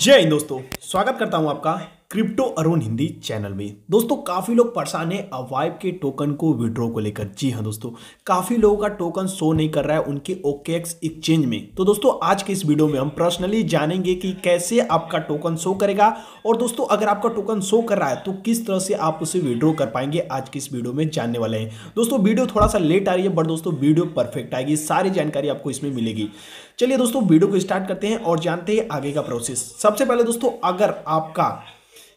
जय हिंद दोस्तों स्वागत करता हूं आपका क्रिप्टो अरुण हिंदी चैनल में दोस्तों काफ़ी लोग परेशान है अवाइब के टोकन को विड्रॉ को लेकर जी हाँ दोस्तों काफ़ी लोगों का टोकन शो नहीं कर रहा है उनके ओके एक्सचेंज में तो दोस्तों आज के इस वीडियो में हम पर्सनली जानेंगे कि कैसे आपका टोकन शो करेगा और दोस्तों अगर आपका टोकन शो कर रहा है तो किस तरह से आप उसे विड्रॉ कर पाएंगे आज के इस वीडियो में जानने वाले हैं दोस्तों वीडियो थोड़ा सा लेट आ रही है बट दोस्तों वीडियो परफेक्ट आएगी सारी जानकारी आपको इसमें मिलेगी चलिए दोस्तों वीडियो को स्टार्ट करते हैं और जानते हैं आगे का प्रोसेस सबसे पहले दोस्तों अगर आपका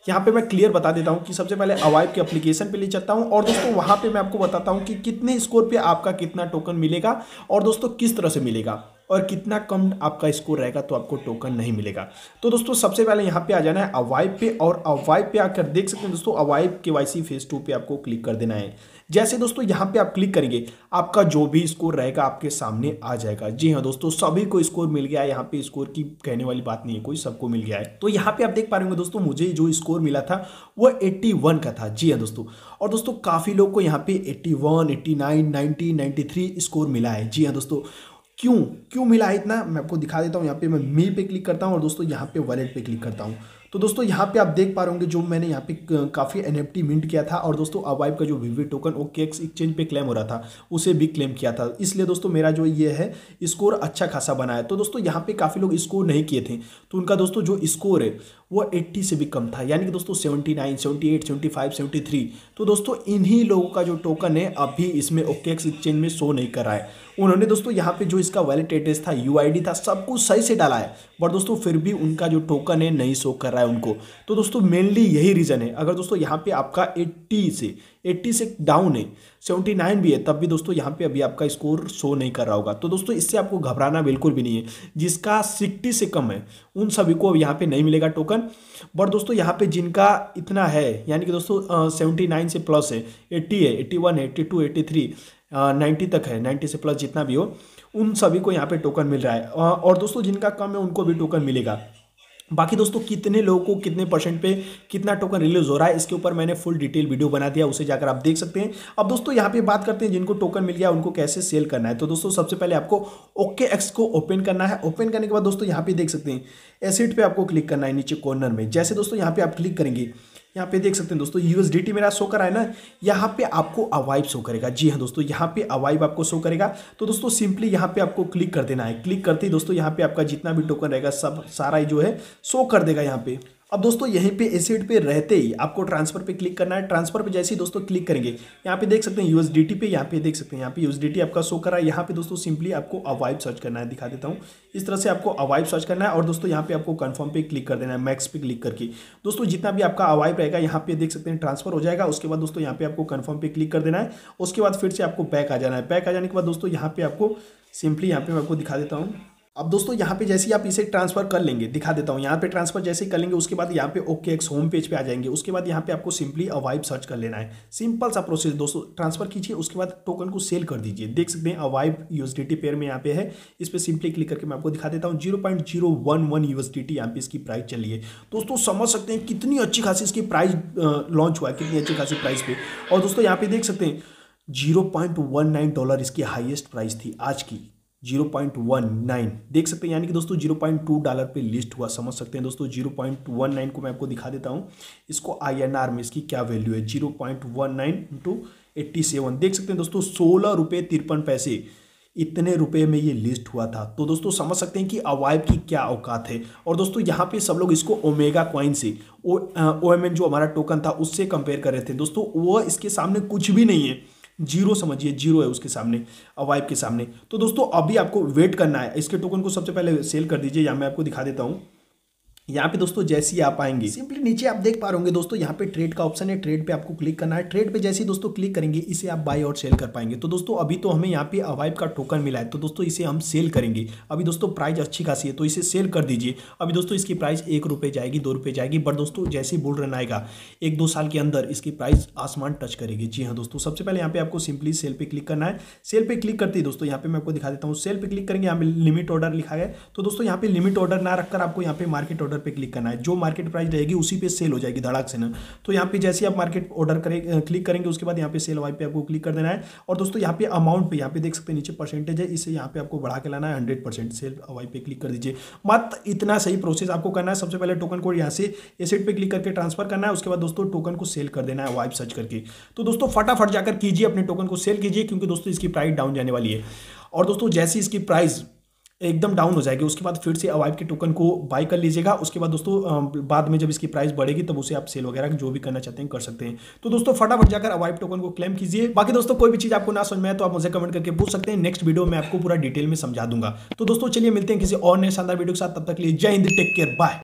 यहाँ पे मैं क्लियर बता देता हूँ कि सबसे पहले अवाइब के एप्लीकेशन पे ले चलता हूँ और दोस्तों वहाँ पे मैं आपको बताता हूँ कि कितने स्कोर पे आपका कितना टोकन मिलेगा और दोस्तों किस तरह से मिलेगा और कितना कम आपका स्कोर रहेगा तो आपको टोकन नहीं मिलेगा तो दोस्तों सबसे पहले यहाँ पे आ जाना है अवाइब पे और अवाइब पे आकर देख सकते हैं दोस्तों अवाइब के वाई सी फेज टू पे आपको क्लिक कर देना है जैसे दोस्तों यहाँ पे आप क्लिक करेंगे आपका जो भी स्कोर रहेगा आपके सामने आ जाएगा जी हाँ दोस्तों सभी को स्कोर मिल गया है यहाँ पे स्कोर की कहने वाली बात नहीं है कोई सबको मिल गया है तो यहाँ पे आप देख पा रहे होंगे दोस्तों मुझे जो स्कोर मिला था वो 81 का था जी हाँ दोस्तों और दोस्तों काफ़ी लोग को यहाँ पे नाइन 89, नाइनटी थ्री स्कोर मिला है जी हाँ दोस्तों क्यों क्यों मिला है इतना मैं आपको दिखा देता हूँ यहाँ पे मैं मी पे क्लिक करता हूँ और दोस्तों यहाँ पे वॉलेट पे क्लिक करता हूँ तो दोस्तों यहाँ पे आप देख पा रहे होंगे जो मैंने यहाँ पे काफ़ी एन मिंट किया था और दोस्तों अवाइब का जो वीवी टोकन वो केक्स एक्सचेंज पे क्लेम हो रहा था उसे भी क्लेम किया था इसलिए दोस्तों मेरा जो ये है स्कोर अच्छा खासा बनाया तो दोस्तों यहाँ पे काफ़ी लोग स्कोर नहीं किए थे तो उनका दोस्तों जो स्कोर है वो 80 से भी कम था यानी कि दोस्तों 79, 78, 75, 73 तो दोस्तों इन्हीं लोगों का जो टोकन है अभी इसमें ओके एक्सचेंज में शो नहीं करा है उन्होंने दोस्तों यहाँ पे जो इसका वैलिड एड्रेस था यू था सब कुछ सही से डाला है बट दोस्तों फिर भी उनका जो टोकन है नहीं शो कर रहा है उनको तो दोस्तों मेनली यही रीज़न है अगर दोस्तों यहाँ पर आपका एट्टी से एट्टी से डाउन है सेवेंटी नाइन भी है तब भी दोस्तों यहाँ पे अभी आपका स्कोर शो नहीं कर रहा होगा तो दोस्तों इससे आपको घबराना बिल्कुल भी नहीं है जिसका सिक्सटी से कम है उन सभी को अब यहाँ पे नहीं मिलेगा टोकन बट दोस्तों यहाँ पे जिनका इतना है यानी कि दोस्तों सेवेंटी नाइन से प्लस है एट्टी है eighty one eighty two eighty three ninety तक है नाइन्टी से प्लस जितना भी हो उन सभी को यहाँ पे टोकन मिल रहा है और दोस्तों जिनका कम है उनको भी टोकन मिलेगा बाकी दोस्तों कितने लोगों को कितने परसेंट पे कितना टोकन रिलीज हो रहा है इसके ऊपर मैंने फुल डिटेल वीडियो बना दिया उसे जाकर आप देख सकते हैं अब दोस्तों यहाँ पे बात करते हैं जिनको टोकन मिल गया उनको कैसे सेल करना है तो दोस्तों सबसे पहले आपको ओके एक्स को ओपन करना है ओपन करने के बाद दोस्तों यहाँ पे देख सकते हैं एसिड पर आपको क्लिक करना है नीचे कॉर्नर में जैसे दोस्तों यहाँ पे आप क्लिक करेंगे यहाँ पे देख सकते हैं दोस्तों यूएसडीटी मेरा शो करा है ना यहाँ पे आपको अवाइब शो करेगा जी हाँ दोस्तों यहाँ पे अवाइब आपको शो करेगा तो दोस्तों सिंपली यहाँ पे आपको क्लिक कर देना है क्लिक करते ही दोस्तों यहाँ पे आपका जितना भी टोकन रहेगा सब सारा ही जो है शो कर देगा यहाँ पे अब दोस्तों यहीं पे एसिड पे रहते ही आपको ट्रांसफर पे क्लिक करना है ट्रांसफर पे जैसे ही दोस्तों क्लिक करेंगे यहाँ पे देख सकते हैं यूएसडीटी पे यहाँ पे देख सकते हैं यहाँ पे यूएसडीटी आपका शो करा है यहाँ पे दोस्तों सिंपली आपको अवाइब सर्च करना है दिखा देता हूँ इस तरह से आपको अवाइब सर्च करना है और दोस्तों यहाँ पे आपको कन्फर्म पे क्लिक कर देना है मैक्स पे क्लिक करके दोस्तों जितना भी आपका अवाइब रहेगा यहाँ पे देख सकते हैं ट्रांसफर हो जाएगा उसके बाद दोस्तों यहाँ पे आपको कन्फर्म पे क्लिक कर देना है उसके बाद फिर से आपको पैक आ जाना है पैक आ जाने के बाद दोस्तों यहाँ पे आपको सिंपली यहाँ पे मैं आपको दिखा देता हूँ अब दोस्तों यहाँ पे जैसे ही आप इसे ट्रांसफर कर लेंगे दिखा देता हूँ यहाँ पे ट्रांसफर जैसे ही कर लेंगे उसके बाद यहाँ पे ओके एक्स होम पेज पे आ जाएंगे उसके बाद यहाँ पे आपको सिंपली अवाइब सर्च कर लेना है सिंपल सा प्रोसेस दोस्तों ट्रांसफर कीजिए उसके बाद टोकन को सेल कर दीजिए देख सकते हैं अवाइब यूएसडीटी पेयर में यहाँ पे है इस पर सिंपली क्लिक करके मैं आपको दिखा देता हूँ zero point zero one one USDT यहाँ पे इसकी प्राइस चलिए दोस्तों समझ सकते हैं कितनी अच्छी खासी इसकी प्राइस लॉन्च हुआ है कितनी अच्छी खासी प्राइस पे और दोस्तों यहाँ पे देख सकते हैं zero point one nine dollar इसकी हाइएस्ट प्राइस थी आज की जीरो पॉइंट वन नाइन देख सकते हैं यानी कि दोस्तों जीरो पॉइंट टू डॉलर पे लिस्ट हुआ समझ सकते हैं दोस्तों जीरो पॉइंट वन नाइन को मैं आपको दिखा देता हूँ इसको आर में इसकी क्या वैल्यू है zero point one nine into eighty seven देख सकते हैं दोस्तों सोलह रुपये तिरपन पैसे इतने रुपए में ये लिस्ट हुआ था तो दोस्तों समझ सकते हैं कि अवाइब की क्या औकात है और दोस्तों यहाँ पे सब लोग इसको ओमेगा कॉइन से ओ एम एन जो हमारा टोकन था उससे कंपेयर कर रहे थे दोस्तों वह इसके सामने कुछ भी नहीं है जीरो समझिए जीरो है उसके सामने वाइप के सामने तो दोस्तों अभी आपको वेट करना है इसके टोकन को सबसे पहले सेल कर दीजिए या मैं आपको दिखा देता हूँ यहाँ पे दोस्तों जैसे ही आप आएंगे सिंपली नीचे आप देख पा रहे दोस्तों यहाँ पे ट्रेड का ऑप्शन है ट्रेड पे आपको क्लिक करना है ट्रेड पे जैसे ही दोस्तों क्लिक करेंगे इसे आप बाय और सेल कर पाएंगे तो दोस्तों अभी तो हमें यहाँ पे अवाइब का टोकन मिला है तो दोस्तों इसे हम सेल करेंगे अभी दोस्तों प्राइस अच्छी खासी है तो इसे सेल कर दीजिए अभी दोस्तों इसकी प्राइस एक जाएगी दो जाएगी बट दोस्तों जैसे ही बुल रन आएगा एक दो साल के अंदर इसकी प्राइस आसमान टच करेगी जी हाँ दोस्तों सबसे पहले यहाँ पे आपको सिंपली सेल पे क्लिक करना है सेल पे क्लिक करते ही दोस्तों यहाँ पे मैं आपको दिखा देता हूँ सेल पे क्लिक करेंगे यहाँ पे लिमिट ऑर्डर लिखा है तो दोस्तों यहाँ पे लिमिट ऑर्डर ना रखकर आपको यहाँ पे मार्केट ऑर्डर ऑर्डर पे क्लिक करना है जो मार्केट प्राइस रहेगी उसी पे सेल हो जाएगी धड़ाक से ना तो यहाँ पे जैसे आप मार्केट ऑर्डर करें क्लिक करेंगे उसके बाद यहाँ पे सेल वाई पे आपको क्लिक कर देना है और दोस्तों यहाँ पे अमाउंट पे यहाँ पे देख सकते हैं नीचे परसेंटेज है इसे यहाँ पे आपको बढ़ा के लाना है हंड्रेड परसेंट सेल वाई पे क्लिक कर दीजिए मत इतना सही प्रोसेस आपको करना है सबसे पहले टोकन कोड यहाँ से एसेट पर क्लिक करके ट्रांसफर करना है उसके बाद दोस्तों टोकन को सेल कर देना है वाइप सर्च करके तो दोस्तों फटाफट जाकर कीजिए अपने टोकन को सेल कीजिए क्योंकि दोस्तों इसकी प्राइस डाउन जाने वाली है और दोस्तों जैसी इसकी प्राइस एकदम डाउन हो जाएगी उसके बाद फिर से अवाइव के टोकन को बाय कर लीजिएगा उसके बाद दोस्तों बाद में जब इसकी प्राइस बढ़ेगी तब उसे आप सेल वगैरह जो भी करना चाहते हैं कर सकते हैं तो दोस्तों फटाफट जाकर अवाइव टोकन को क्लेम कीजिए बाकी दोस्तों कोई भी चीज़ आपको ना समझ में आए तो आप मुझे कमेंट करके पूछ सकते हैं नेक्स्ट वीडियो में आपको पूरा डिटेल में समझा दूंगा तो दोस्तों चलिए मिलते हैं किसी और नए शानदार वीडियो के साथ तब तक लिए जय हिंद टेक केयर बाय